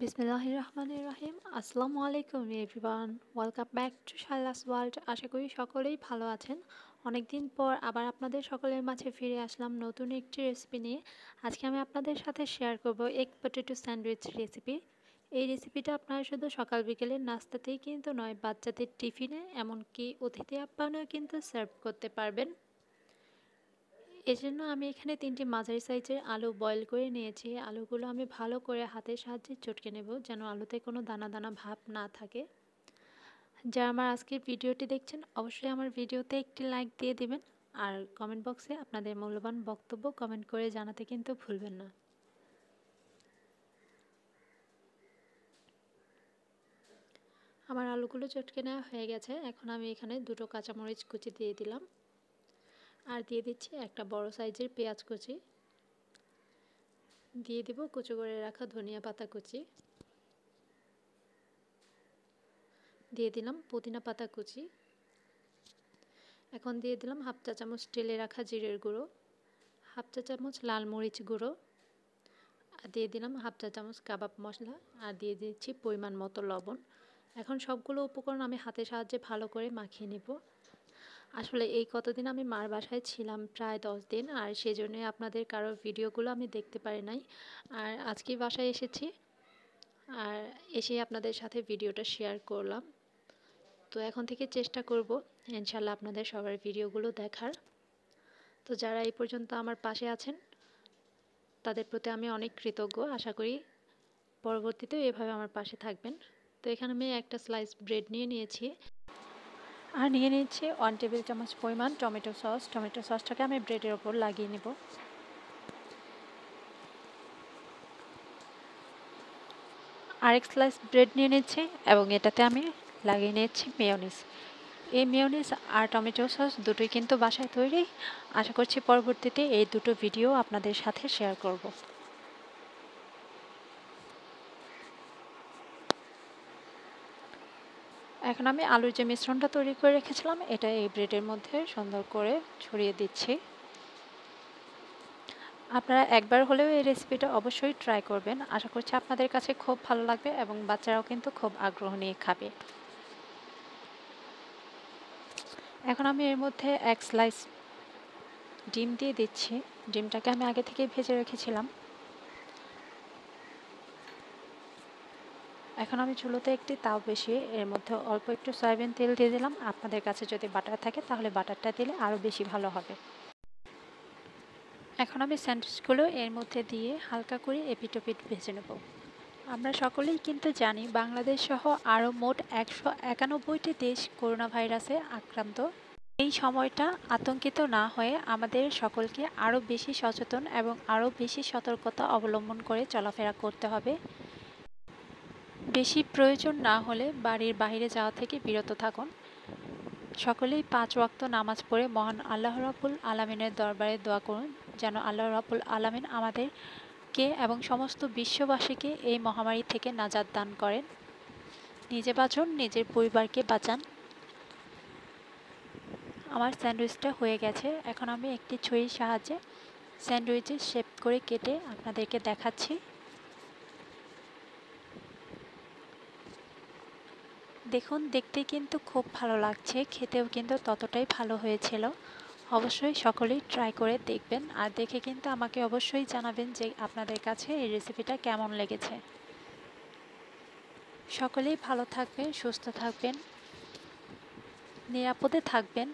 বিসমিল্লাহ রহমান রহিম আসসালামু আলাইকুম everyone welcome back to Shailas world আশা করি সকলেই ভালো আছেন অনেক দিন পর আবার আপনাদের সকলের মাঝে ফিরে আসলাম নতুন একটি রেসিপি নিয়ে আজকে আমি আপনাদের সাথে শেয়ার করব এক পটেটো স্যান্ডউইচ রেসিপি এই রেসিপিটা আপনারা শুধু সকাল বিকেলে নাস্তাতেই কিন্তু নয় বাচ্চাদের টিফিনে এমনকি অতিথি আপ্যায়নেও কিন্তু সার্ভ করতে পারবেন এজন্য আমি এখানে তিনটি মাঝারি সাইজের আলু বয়ল করে নিয়েছি আলুগুলো আমি ভালো করে হাতের সাহায্যে চটকে নেব যেন আলুতে কোনো দানা দানা ভাব না থাকে যারা আমার আজকের ভিডিওটি দেখছেন অবশ্যই আমার ভিডিওতে একটি লাইক দিয়ে দেবেন আর কমেন্ট বক্সে আপনাদের মূল্যবান বক্তব্য কমেন্ট করে জানাতে কিন্তু ভুলবেন না আমার আলুগুলো চটকে নেওয়া হয়ে গেছে এখন আমি এখানে দুটো কাঁচামরিচ কুচি দিয়ে দিলাম আর দিয়ে দিচ্ছি একটা বড় সাইজের পেঁয়াজ কুচি দিয়ে দেব কুচো করে রাখা ধনিয়া পাতা কুচি দিয়ে দিলাম পুদিনা পাতা কুচি এখন দিয়ে দিলাম হাফ চা চামচ টেলে রাখা জিরের গুঁড়ো হাফ চা চামচ লাল মরিচ গুঁড়ো আর দিয়ে দিলাম হাফ চা চামচ কাবাব মশলা আর দিয়ে দিচ্ছি পরিমাণ মতো লবণ এখন সবগুলো উপকরণ আমি হাতের সাহায্যে ভালো করে মাখিয়ে নেব আসলে এই কতদিন আমি মার বাসায় ছিলাম প্রায় দশ দিন আর সেজন্য আপনাদের কারো ভিডিওগুলো আমি দেখতে পারি নাই আর আজকে বাসায় এসেছি আর এসে আপনাদের সাথে ভিডিওটা শেয়ার করলাম তো এখন থেকে চেষ্টা করব ইনশাল্লাহ আপনাদের সবার ভিডিওগুলো দেখার তো যারা এই পর্যন্ত আমার পাশে আছেন তাদের প্রতি আমি অনেক কৃতজ্ঞ আশা করি পরবর্তীতেও এভাবে আমার পাশে থাকবেন তো এখানে আমি একটা স্লাইস ব্রেড নিয়ে নিয়েছি আর নিয়ে নিচ্ছে ওয়ান টেবিল চামচ পরিমাণ টমেটো সস টমেটো সসটাকে আমি ব্রেডের ওপর লাগিয়ে নেব আরেক স্লাইস ব্রেড নিয়ে নিচ্ছে এবং এটাতে আমি লাগিয়ে নিয়েছি মেয়নিস এই মেয়নিস আর টমেটো সস দুটোই কিন্তু বাসায় তৈরি আশা করছি পরবর্তীতে এই দুটো ভিডিও আপনাদের সাথে শেয়ার করব এখন আমি আলুর যে মিশ্রণটা তৈরি করে রেখেছিলাম এটা এই ব্রেডের মধ্যে সুন্দর করে ছড়িয়ে দিচ্ছি আপনারা একবার হলেও এই রেসিপিটা অবশ্যই ট্রাই করবেন আশা করছি আপনাদের কাছে খুব ভালো লাগবে এবং বাচ্চারাও কিন্তু খুব আগ্রহ নিয়ে খাবে এখন আমি এর মধ্যে এক স্লাইস ডিম দিয়ে দিচ্ছি ডিমটাকে আমি আগে থেকে ভেজে রেখেছিলাম এখন আমি চুলোতে একটি তাও বেশি এর মধ্যে অল্প একটু সয়াবিন তেল দিয়ে দিলাম আপনাদের কাছে যদি বাটার থাকে তাহলে বাটারটা দিলে আরও বেশি ভালো হবে এখন আমি স্যান্ডউইচগুলো এর মধ্যে দিয়ে হালকা করে এপিটোপিট ভেজে নেব আমরা সকলেই কিন্তু জানি বাংলাদেশ সহ আরও মোট একশো একানব্বইটি দেশ করোনা ভাইরাসে আক্রান্ত এই সময়টা আতঙ্কিত না হয়ে আমাদের সকলকে আরও বেশি সচেতন এবং আরও বেশি সতর্কতা অবলম্বন করে চলাফেরা করতে হবে বেশি প্রয়োজন না হলে বাড়ির বাইরে যাওয়া থেকে বিরত থাকুন সকলেই পাঁচ ওয়াক্ত নামাজ পড়ে মহান আল্লাহ রাবুল আলমিনের দরবারে দোয়া করুন যেন আল্লাহ রাবুল আলমিন আমাদেরকে এবং সমস্ত বিশ্ববাসীকে এই মহামারী থেকে নাজাদ দান করেন নিজে বাঁচুন নিজের পরিবারকে বাঁচান আমার স্যান্ডউইচটা হয়ে গেছে এখন আমি একটি ছুরির সাহায্যে স্যান্ডউইচের শেপ করে কেটে আপনাদেরকে দেখাচ্ছি দেখুন দেখতে কিন্তু খুব ভালো লাগছে খেতেও কিন্তু ততটাই ভালো হয়েছিল অবশ্যই সকলেই ট্রাই করে দেখবেন আর দেখে কিন্তু আমাকে অবশ্যই জানাবেন যে আপনাদের কাছে এই রেসিপিটা কেমন লেগেছে সকলেই ভালো থাকবেন সুস্থ থাকবেন নিরাপদে থাকবেন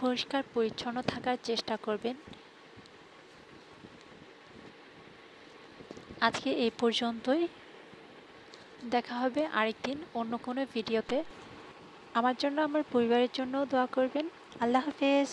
পরিষ্কার পরিচ্ছন্ন থাকার চেষ্টা করবেন আজকে এই পর্যন্তই দেখা হবে আরেকদিন অন্য কোনো ভিডিওতে আমার জন্য আমার পরিবারের জন্য দোয়া করবেন আল্লাহ হাফেজ